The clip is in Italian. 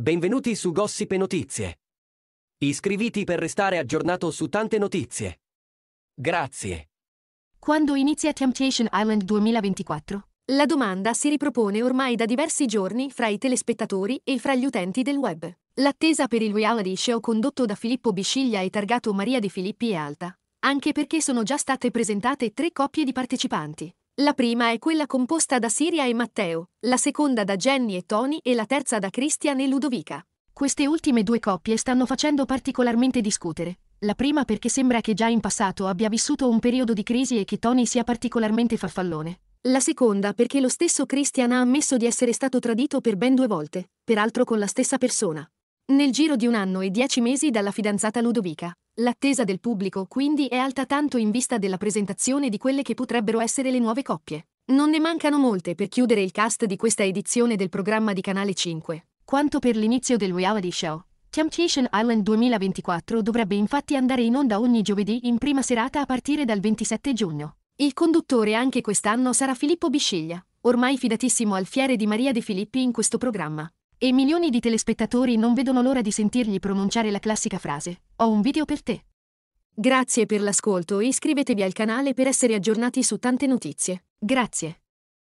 Benvenuti su Gossip e Notizie. Iscriviti per restare aggiornato su tante notizie. Grazie. Quando inizia Temptation Island 2024? La domanda si ripropone ormai da diversi giorni fra i telespettatori e fra gli utenti del web. L'attesa per il reality show condotto da Filippo Bisciglia e targato Maria De Filippi è alta, anche perché sono già state presentate tre coppie di partecipanti. La prima è quella composta da Siria e Matteo, la seconda da Jenny e Tony e la terza da Christian e Ludovica. Queste ultime due coppie stanno facendo particolarmente discutere. La prima perché sembra che già in passato abbia vissuto un periodo di crisi e che Tony sia particolarmente farfallone. La seconda perché lo stesso Christian ha ammesso di essere stato tradito per ben due volte, peraltro con la stessa persona. Nel giro di un anno e dieci mesi dalla fidanzata Ludovica. L'attesa del pubblico quindi è alta tanto in vista della presentazione di quelle che potrebbero essere le nuove coppie. Non ne mancano molte per chiudere il cast di questa edizione del programma di Canale 5. Quanto per l'inizio del reality show, Temptation Island 2024 dovrebbe infatti andare in onda ogni giovedì in prima serata a partire dal 27 giugno. Il conduttore anche quest'anno sarà Filippo Bisciglia, ormai fidatissimo al Fiere di Maria De Filippi in questo programma. E milioni di telespettatori non vedono l'ora di sentirgli pronunciare la classica frase, ho un video per te. Grazie per l'ascolto e iscrivetevi al canale per essere aggiornati su tante notizie. Grazie.